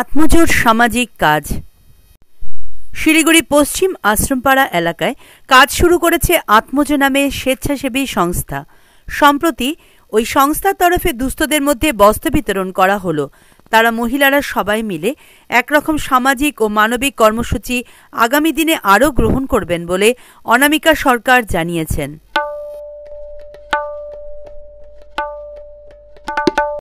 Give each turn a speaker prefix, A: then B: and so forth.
A: আত্মজোর সামাজিক কাজ শিলিগুড়ি পশ্চিম আশ্রমপাড়া এলাকায় কাজ শুরু করেছে আত্মজো নামে স্বেচ্ছাসেবী সংস্থা সম্প্রতি ওই সংস্থার তরফে দুস্থদের মধ্যে বস্ত্র বিতরণ করা হলো তারা মহিলারা সবাই মিলে একরকম সামাজিক ও মানবিক কর্মসূচি আগামী দিনে আরও গ্রহণ করবেন বলে অনামিকা সরকার জানিয়েছেন